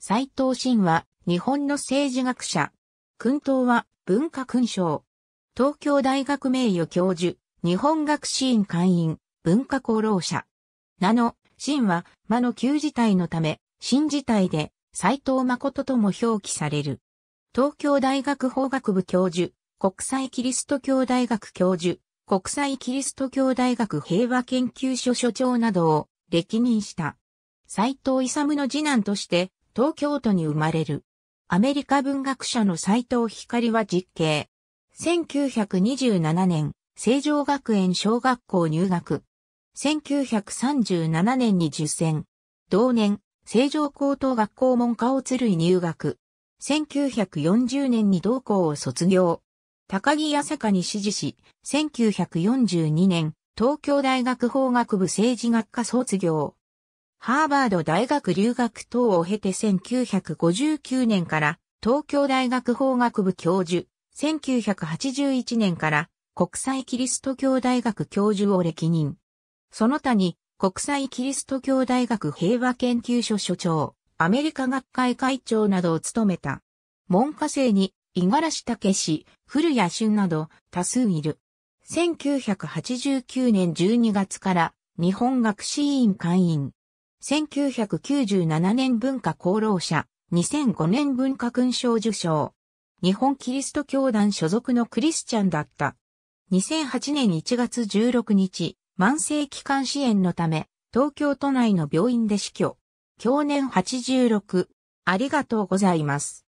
斎藤真は日本の政治学者。君党は文化勲章。東京大学名誉教授、日本学士院会員、文化功労者。名の、真は、魔の旧事態のため、新事態で、斎藤誠とも表記される。東京大学法学部教授、国際キリスト教大学教授、国際キリスト教大学平和研究所所長などを歴任した。斎藤勇の次男として東京都に生まれる。アメリカ文学者の斎藤光は実刑。1927年、成城学園小学校入学。1937年に受選。同年、成城高等学校門科を鶴類入学。1940年に同校を卒業。高木八坂に支持し、1942年、東京大学法学部政治学科卒業。ハーバード大学留学等を経て1959年から東京大学法学部教授、1981年から国際キリスト教大学教授を歴任。その他に国際キリスト教大学平和研究所所長、アメリカ学会会長などを務めた。文科生に五十嵐武氏、古谷俊など多数いる。1989年12月から日本学士院会員、1997年文化功労者、2005年文化勲章受章。日本キリスト教団所属のクリスチャンだった。2008年1月16日、慢性期間支援のため、東京都内の病院で死去。去年86。ありがとうございます。